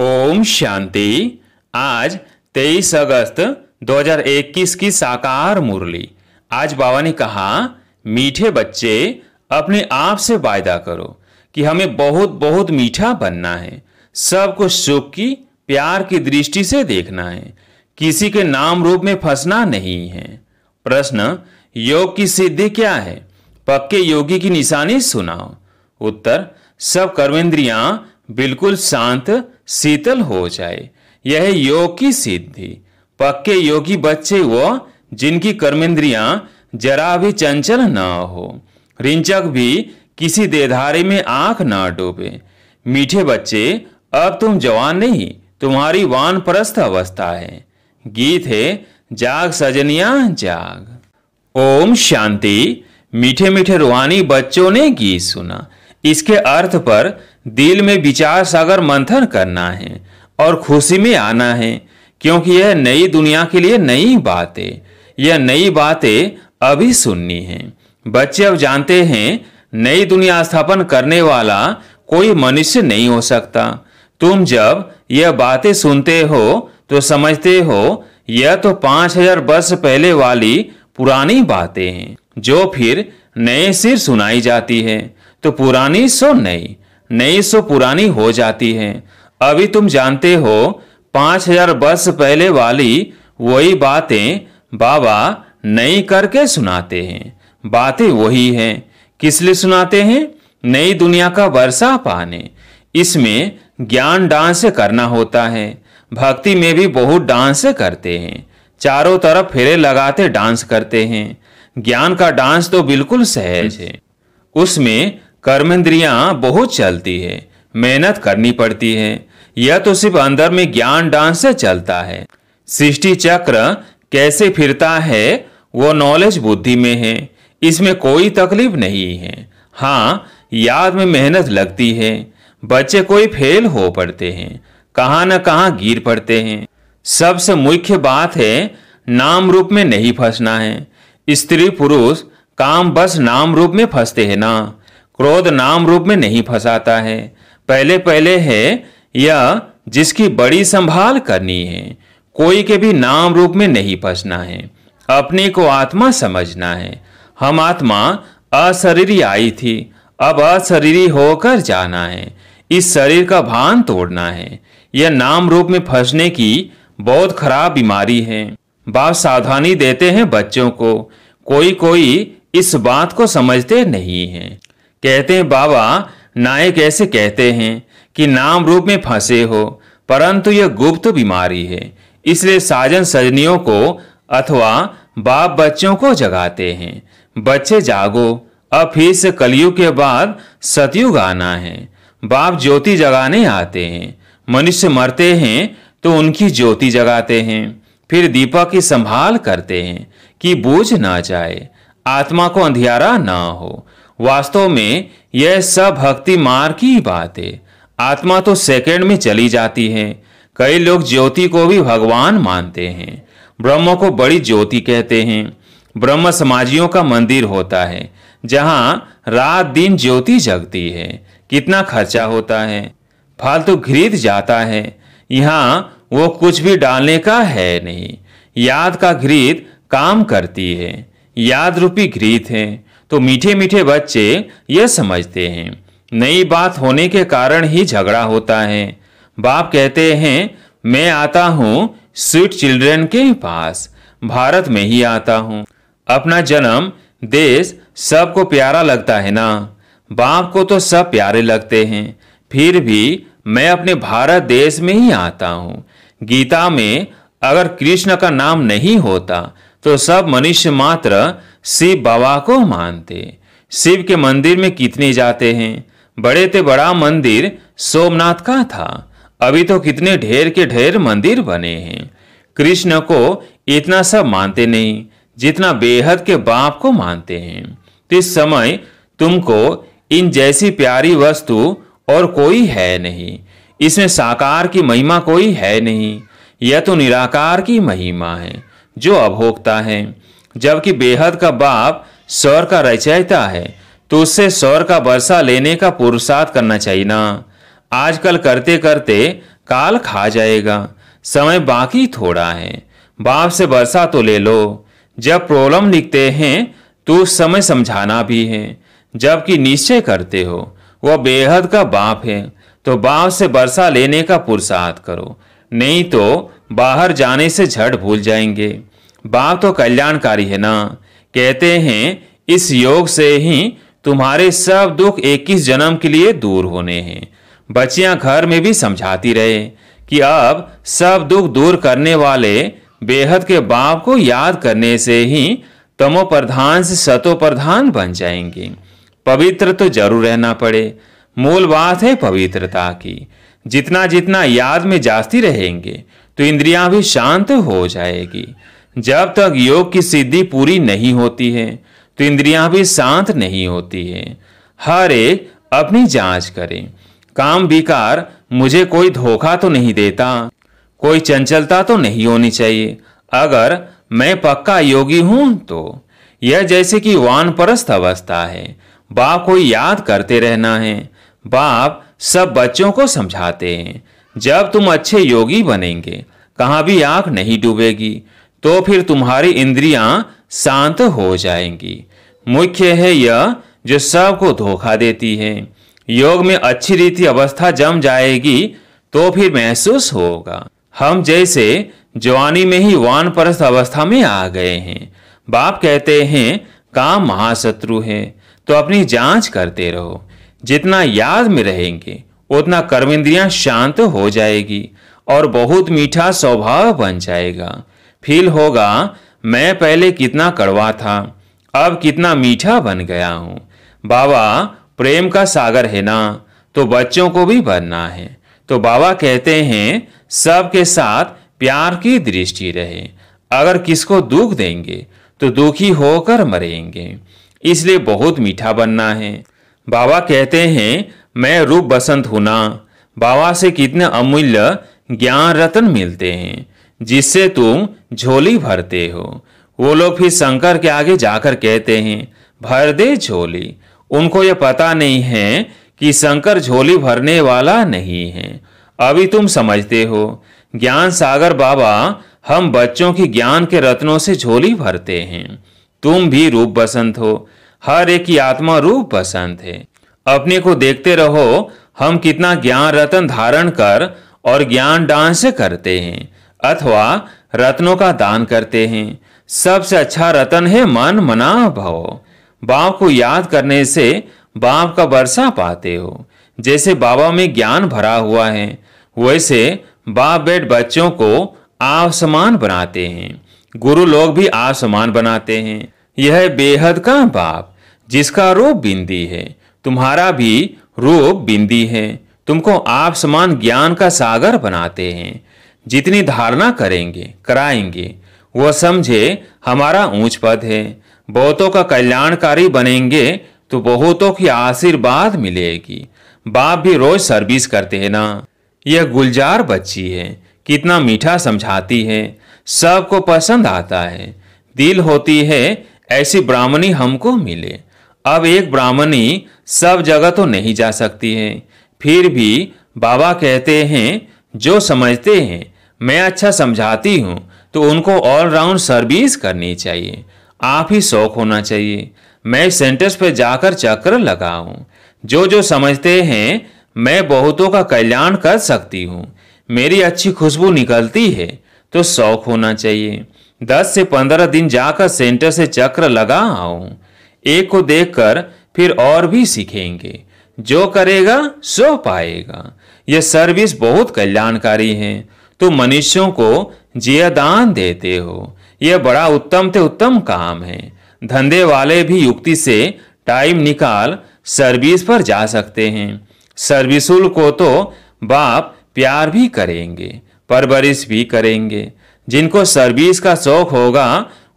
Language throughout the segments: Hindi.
ओम शांति आज 23 अगस्त 2021 की साकार मुरली आज बाबा ने कहा मीठे बच्चे अपने आप से वायदा करो कि हमें बहुत बहुत मीठा बनना है सबको सुख की प्यार की दृष्टि से देखना है किसी के नाम रूप में फंसना नहीं है प्रश्न योग की सिद्धि क्या है पक्के योगी की निशानी सुनाओ उत्तर सब कर्मेंद्रियां बिल्कुल शांत शीतल हो जाए यह योग की सिद्धि पक्के योगी बच्चे वो जिनकी कर्मेंद्रियां जरा भी चंचल ना हो रिंचक भी किसी देधारे में आंख ना डूबे मीठे बच्चे अब तुम जवान नहीं तुम्हारी वान परस्त अवस्था है गीत है जाग सजनिया जाग ओम शांति मीठे मीठे रूहानी बच्चों ने गीत सुना इसके अर्थ पर दिल में विचार सागर मंथन करना है और खुशी में आना है क्योंकि यह नई दुनिया के लिए नई बातें यह नई बातें अभी सुननी है बच्चे अब जानते हैं नई दुनिया स्थापन करने वाला कोई मनुष्य नहीं हो सकता तुम जब यह बातें सुनते हो तो समझते हो यह तो पांच हजार वर्ष पहले वाली पुरानी बातें हैं जो फिर नए सिर सुनाई जाती है तो पुरानी सो नई नई सो पुरानी हो जाती है अभी तुम जानते हो पांच हजार वर्ष पहले वाली वही बातें बाबा नई करके सुनाते हैं बातें वही हैं किस लिए सुनाते हैं नई दुनिया का वर्षा पाने इसमें ज्ञान डांस करना होता है भक्ति में भी बहुत डांस करते हैं चारों तरफ फेरे लगाते डांस करते हैं ज्ञान का डांस तो बिल्कुल सहज है उसमें कर्मेंद्रियां बहुत चलती है मेहनत करनी पड़ती है यह तो सिर्फ अंदर में ज्ञान डांस से चलता है सृष्टि चक्र कैसे फिरता है वो नॉलेज बुद्धि में है इसमें कोई तकलीफ नहीं है हाँ याद में मेहनत लगती है बच्चे कोई फेल हो पड़ते हैं कहाँ न कहाँ गिर पड़ते हैं सबसे मुख्य बात है नाम रूप में नहीं फंसना है स्त्री पुरुष काम बस नाम रूप में फंसते हैं ना क्रोध नाम रूप में नहीं फंसाता है पहले पहले है या जिसकी बड़ी संभाल करनी है कोई के भी नाम रूप में नहीं फंसना है अपने को आत्मा समझना है हम आत्मा अशरीरी आई थी अब अशरीरी होकर जाना है इस शरीर का भान तोड़ना है यह नाम रूप में फंसने की बहुत खराब बीमारी है बाप सावधानी देते हैं बच्चों को कोई कोई इस बात को समझते नहीं है कहते हैं बाबा नायक ऐसे कहते हैं कि नाम रूप में फंसे हो परंतु यह गुप्त बीमारी है इसलिए साजन सजनियों को अथवा बाप बच्चों को जगाते हैं बच्चे जागो अब फिर से कलियुग के बाद सतयुग आना है बाप ज्योति जगाने आते हैं मनुष्य मरते हैं तो उनकी ज्योति जगाते हैं फिर दीपक की संभाल करते हैं कि बोझ ना जाए आत्मा को अंधियारा ना हो वास्तव में यह सब भक्ति मार्ग की बात है आत्मा तो सेकंड में चली जाती है कई लोग ज्योति को भी भगवान मानते हैं ब्रह्म को बड़ी ज्योति कहते हैं ब्रह्म समाजियों का मंदिर होता है जहाँ रात दिन ज्योति जगती है कितना खर्चा होता है फालतू तो घृत जाता है यहाँ वो कुछ भी डालने का है नहीं याद का घृत काम करती है याद रूपी घृत है तो मीठे मीठे बच्चे यह समझते हैं नई बात होने के कारण ही झगड़ा होता है बाप कहते हैं मैं आता हूँ स्वीट चिल्ड्रन के पास भारत में ही आता हूँ अपना जन्म देश सबको प्यारा लगता है ना बाप को तो सब प्यारे लगते हैं फिर भी मैं अपने भारत देश में ही आता हूँ गीता में अगर कृष्ण का नाम नहीं होता तो सब मनुष्य मात्र शिव बाबा को मानते शिव के मंदिर में कितने जाते हैं बड़े से बड़ा मंदिर सोमनाथ का था अभी तो कितने ढेर के ढेर मंदिर बने हैं कृष्ण को इतना सब मानते नहीं जितना बेहद के बाप को मानते हैं इस समय तुमको इन जैसी प्यारी वस्तु और कोई है नहीं इसमें साकार की महिमा कोई है नहीं यह तो निराकार की महिमा है जो अभोक्ता है जबकि बेहद का बाप सौर का रचयिता है तो उससे सौर का वर्षा लेने का पुरुषार्थ करना चाहिए ना आजकल करते करते काल खा जाएगा समय बाकी थोड़ा है बाप से वर्षा तो ले लो जब प्रॉब्लम लिखते हैं तो समय समझाना भी है जबकि निश्चय करते हो वह बेहद का बाप है तो बाप से वर्षा लेने का पुरुषार्थ करो नहीं तो बाहर जाने से झट भूल जाएंगे बाप तो कल्याणकारी है ना कहते हैं इस योग से ही तुम्हारे सब दुख इक्कीस जन्म के लिए दूर होने हैं बच्चियां घर में भी समझाती रहे कि अब सब दुख दूर करने वाले बेहद के बाप को याद करने से ही तमो प्रधान से सतो प्रधान बन जाएंगे पवित्र तो जरूर रहना पड़े मूल बात है पवित्रता की जितना जितना याद में जाती रहेंगे तो इंद्रियां भी शांत हो जाएगी जब तक योग की सिद्धि पूरी नहीं होती है तो इंद्रियां भी शांत नहीं होती है हर एक अपनी जांच करें काम विकार मुझे कोई धोखा तो नहीं देता कोई चंचलता तो नहीं होनी चाहिए अगर मैं पक्का योगी हूं तो यह जैसे कि परस्त अवस्था है बाप को याद करते रहना है बाप सब बच्चों को समझाते हैं जब तुम अच्छे योगी बनेंगे कहा भी आंख नहीं डूबेगी तो फिर तुम्हारी इंद्रियां शांत हो जाएंगी मुख्य है यह जो सबको धोखा देती है योग में अच्छी रीति अवस्था जम जाएगी तो फिर महसूस होगा हम जैसे जवानी में ही वान परस्त अवस्था में आ गए हैं बाप कहते हैं काम महाशत्रु है तो अपनी जांच करते रहो जितना याद में रहेंगे उतना कर्मेंद्रियां शांत हो जाएगी और बहुत मीठा स्वभाव बन जाएगा फील होगा मैं पहले कितना कड़वा था अब कितना मीठा बन गया हूँ बाबा प्रेम का सागर है ना तो बच्चों को भी बनना है तो बाबा कहते हैं सबके साथ प्यार की दृष्टि रहे अगर किसको दुख देंगे तो दुखी होकर मरेंगे इसलिए बहुत मीठा बनना है बाबा कहते हैं मैं रूप बसंत ना बाबा से कितने अमूल्य ज्ञान रत्न मिलते हैं जिससे तुम झोली भरते हो वो लोग फिर शंकर के आगे जाकर कहते हैं भर दे झोली उनको यह पता नहीं है कि शंकर झोली भरने वाला नहीं है अभी तुम समझते हो ज्ञान सागर बाबा हम बच्चों की ज्ञान के रत्नों से झोली भरते हैं तुम भी रूप बसंत हो हर एक की आत्मा रूप बसंत है अपने को देखते रहो हम कितना ज्ञान रतन धारण कर और ज्ञान दान से करते हैं अथवा रत्नों का दान करते हैं सबसे अच्छा रतन है मन मना भाव बाप को याद करने से बाप का वर्षा पाते हो जैसे बाबा में ज्ञान भरा हुआ है वैसे बाप बेट बच्चों को आसमान बनाते हैं गुरु लोग भी आसमान बनाते हैं यह बेहद का बाप जिसका रूप बिंदी है तुम्हारा भी रूप बिंदी है तुमको आप समान ज्ञान का सागर बनाते हैं जितनी धारणा करेंगे कराएंगे वह समझे हमारा ऊंच पद है बहुतों का कल्याणकारी बनेंगे तो बहुतों की आशीर्वाद मिलेगी बाप भी रोज सर्विस करते हैं ना यह गुलजार बच्ची है कितना मीठा समझाती है सबको पसंद आता है दिल होती है ऐसी ब्राह्मणी हमको मिले अब एक ब्राह्मणी सब जगह तो नहीं जा सकती है फिर भी बाबा कहते हैं जो समझते हैं मैं अच्छा समझाती हूँ तो उनको ऑलराउंड सर्विस करनी चाहिए आप ही शौक होना चाहिए मैं सेंटर्स पर जाकर चक्र लगाऊं जो जो समझते हैं मैं बहुतों का कल्याण कर सकती हूँ मेरी अच्छी खुशबू निकलती है तो शौक होना चाहिए दस से पंद्रह दिन जाकर सेंटर से चक्र लगा आऊँ एक को देखकर फिर और भी सीखेंगे जो करेगा सो पाएगा यह सर्विस बहुत कल्याणकारी है तो मनुष्यों को जियादान देते हो यह बड़ा उत्तम से उत्तम काम है धंधे वाले भी युक्ति से टाइम निकाल सर्विस पर जा सकते हैं सर्विसुल को तो बाप प्यार भी करेंगे परवरिश भी करेंगे जिनको सर्विस का शौक होगा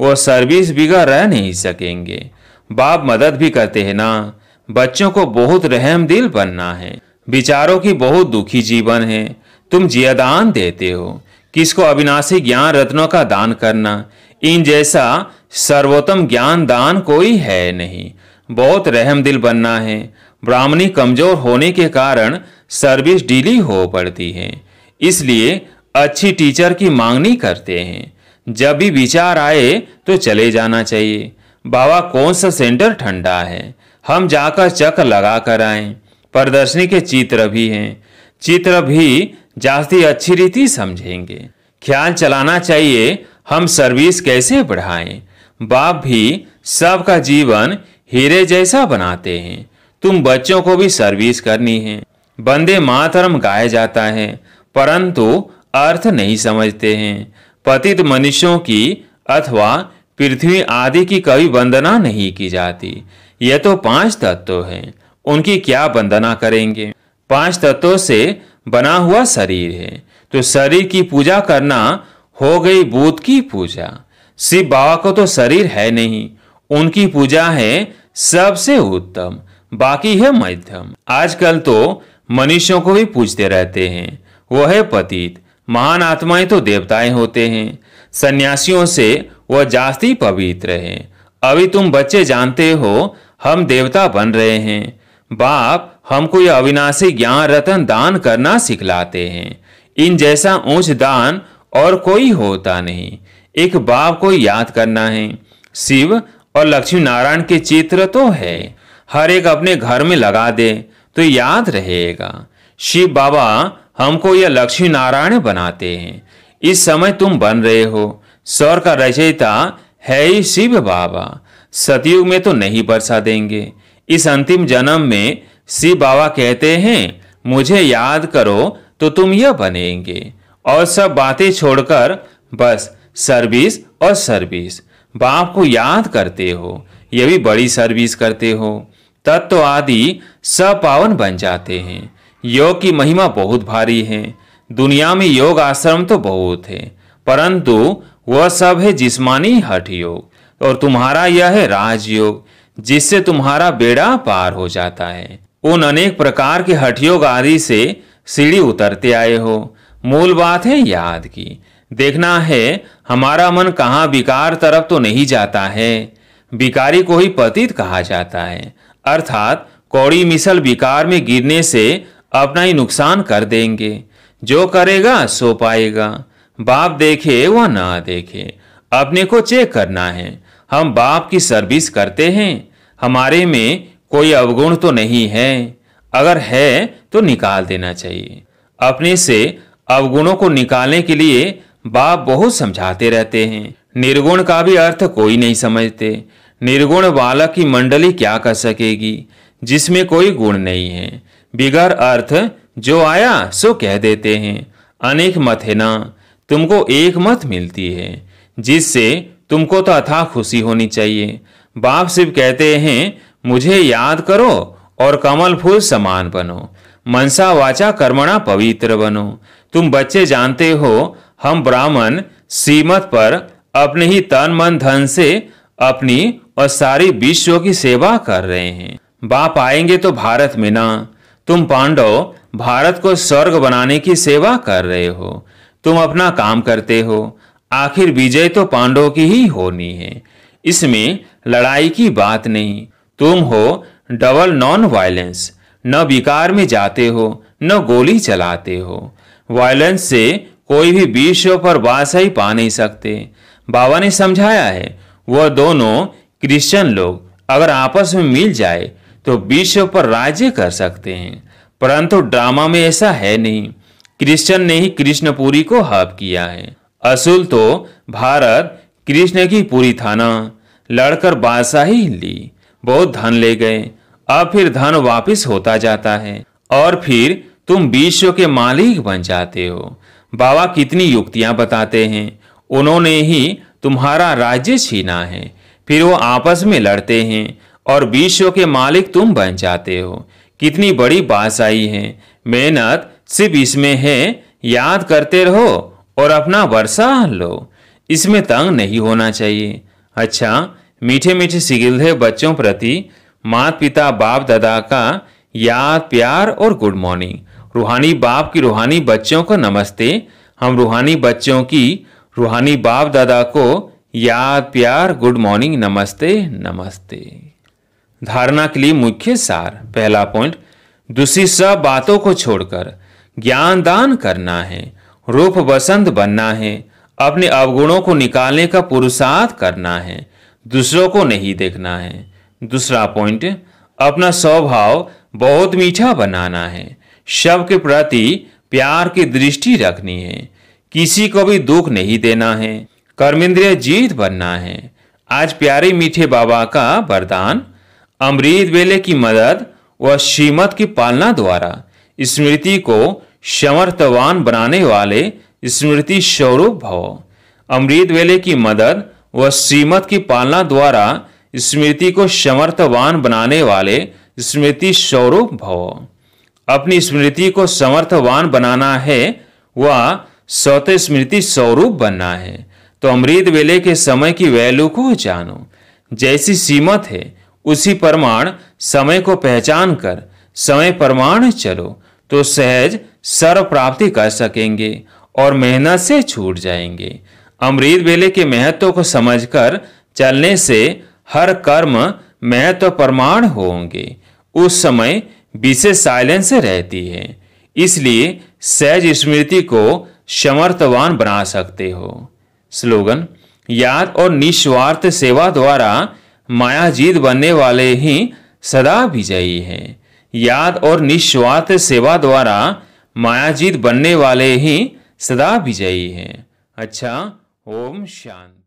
वो सर्विस बिगड़ रह नहीं सकेंगे बाप मदद भी करते हैं ना बच्चों को बहुत रहम दिल बनना है विचारों की बहुत दुखी जीवन है तुम जियादान देते हो किसको अविनाशी ज्ञान रत्नों का दान करना इन जैसा सर्वोत्तम ज्ञान दान कोई है नहीं बहुत रहम दिल बनना है ब्राह्मणी कमजोर होने के कारण सर्विस डीली हो पड़ती है इसलिए अच्छी टीचर की मांगनी करते हैं जब भी विचार आए तो चले जाना चाहिए बाबा कौन सा सेंटर ठंडा है हम जाकर चक्र लगा कर आए प्रदर्शनी के चित्र भी हैं चित्र भी जाती अच्छी रीति समझेंगे ख्याल चलाना चाहिए हम सर्विस कैसे बढ़ाएं बाप भी सबका जीवन हीरे जैसा बनाते हैं तुम बच्चों को भी सर्विस करनी है बंदे मातरम गाया जाता है परंतु अर्थ नहीं समझते हैं पतित मनुष्यों की अथवा पृथ्वी आदि की कभी वंदना नहीं की जाती यह तो पांच तत्व हैं उनकी क्या वंदना करेंगे पांच तत्वों से बना हुआ शरीर है तो शरीर की पूजा करना हो गई बुद्ध की पूजा शिव बाबा को तो शरीर है नहीं उनकी पूजा है सबसे उत्तम बाकी है मध्यम आजकल तो मनुष्यों को भी पूजते रहते हैं वो है पतित महान आत्माएं तो देवताएं होते हैं सन्यासियों से वह जास्ती पवित्र है अभी तुम बच्चे जानते हो हम देवता बन रहे हैं बाप हमको यह अविनाशी ज्ञान रतन दान करना सिखलाते हैं इन जैसा ऊंच दान और कोई होता नहीं एक बाप को याद करना है शिव और लक्ष्मी नारायण के चित्र तो है हर एक अपने घर में लगा दे तो याद रहेगा शिव बाबा हमको यह लक्ष्मी नारायण बनाते हैं इस समय तुम बन रहे हो सौर का रचयिता है ही शिव बाबा सतयुग में तो नहीं बरसा देंगे इस अंतिम जन्म में शिव बाबा कहते हैं मुझे याद करो तो तुम यह बनेंगे और सब बातें छोड़कर बस सर्विस और सर्विस बाप को याद करते हो यह भी बड़ी सर्विस करते हो तत्व आदि सब पावन बन जाते हैं योग की महिमा बहुत भारी है दुनिया में योग आश्रम तो बहुत है परंतु वह सब है जिस्मानी हठ योग और तुम्हारा यह है राजयोग जिससे तुम्हारा बेड़ा पार हो जाता है उन अनेक प्रकार के हठयोग आदि से सीढ़ी उतरते आए हो मूल बात है याद की देखना है हमारा मन कहाँ विकार तरफ तो नहीं जाता है विकारी को ही पतित कहा जाता है अर्थात कौड़ी मिसल विकार में गिरने से अपना ही नुकसान कर देंगे जो करेगा सो पाएगा बाप देखे व ना देखे अपने को चेक करना है हम बाप की सर्विस करते हैं हमारे में कोई अवगुण तो नहीं है अगर है तो निकाल देना चाहिए अपने से अवगुणों को निकालने के लिए बाप बहुत समझाते रहते हैं निर्गुण का भी अर्थ कोई नहीं समझते निर्गुण बालक की मंडली क्या कर सकेगी जिसमें कोई गुण नहीं है बिगर अर्थ जो आया सो कह देते हैं अनेक मथेना तुमको एक मत मिलती है जिससे तुमको तो अथा खुशी होनी चाहिए बाप शिव कहते हैं मुझे याद करो और कमल फूल समान बनो मनसा वाचा कर्मणा पवित्र बनो तुम बच्चे जानते हो हम ब्राह्मण सीमत पर अपने ही तन मन धन से अपनी और सारी विश्व की सेवा कर रहे हैं बाप आएंगे तो भारत में ना तुम पांडव भारत को स्वर्ग बनाने की सेवा कर रहे हो तुम अपना काम करते हो आखिर विजय तो पांडव की ही होनी है इसमें लड़ाई की बात नहीं तुम हो डबल नॉन वायलेंस न विकार में जाते हो न गोली चलाते हो वायलेंस से कोई भी विश्व पर ही पा नहीं सकते बाबा ने समझाया है वह दोनों क्रिश्चियन लोग अगर आपस में मिल जाए तो विश्व पर राज्य कर सकते हैं परंतु ड्रामा में ऐसा है नहीं क्रिश्चन ने ही कृष्णपुरी को हाप किया है असूल तो भारत कृष्ण की पूरी ना लड़कर बादशाह ही ली बहुत धन ले गए अब फिर धन वापस होता जाता है और फिर तुम विश्व के मालिक बन जाते हो बाबा कितनी युक्तियां बताते हैं उन्होंने ही तुम्हारा राज्य छीना है फिर वो आपस में लड़ते हैं और विश्व के मालिक तुम बन जाते हो कितनी बड़ी बादशाही है मेहनत सिर्फ इसमें है याद करते रहो और अपना वर्षा लो इसमें तंग नहीं होना चाहिए अच्छा मीठे मीठे सिगिल्धे बच्चों प्रति माता पिता बाप दादा का याद प्यार और गुड मॉर्निंग रूहानी बाप की रूहानी बच्चों को नमस्ते हम रूहानी बच्चों की रूहानी बाप दादा को याद प्यार गुड मॉर्निंग नमस्ते नमस्ते धारणा के लिए मुख्य सार पहला पॉइंट दूसरी सब बातों को छोड़कर ज्ञान दान करना है रूप बसंत बनना है अपने अवगुणों को निकालने का पुरुषार्थ करना है दूसरों को नहीं देखना है दूसरा पॉइंट अपना स्वभाव बहुत मीठा बनाना है शव के प्रति प्यार की दृष्टि रखनी है किसी को भी दुख नहीं देना है कर्मेंद्रिय जीत बनना है आज प्यारे मीठे बाबा का वरदान अमृत वेले की मदद व श्रीमत की पालना द्वारा स्मृति को समर्थवान बनाने वाले स्मृति स्वरूप भव अमृत वेले की मदद व सीमत की पालना द्वारा स्मृति को समर्थवान बनाने वाले स्मृति स्वरूप भव अपनी स्मृति को समर्थवान बनाना है व स्वत स्मृति स्वरूप बनना है तो अमृत वेले के समय की वैल्यू को जानो जैसी सीमत है उसी प्रमाण समय को पहचान कर समय प्रमाण चलो तो सहज सर्व प्राप्ति कर सकेंगे और मेहनत से छूट जाएंगे अमृत वेले के महत्व को समझकर चलने से हर कर्म महत्व प्रमाण होंगे उस समय विशेष साइलेंस रहती है इसलिए सहज स्मृति को समर्थवान बना सकते हो स्लोगन याद और निस्वार्थ सेवा द्वारा जीत बनने वाले ही सदा विजयी हैं याद और निस्वार्थ सेवा द्वारा मायाजीत बनने वाले ही सदा विजयी हैं अच्छा ओम शांत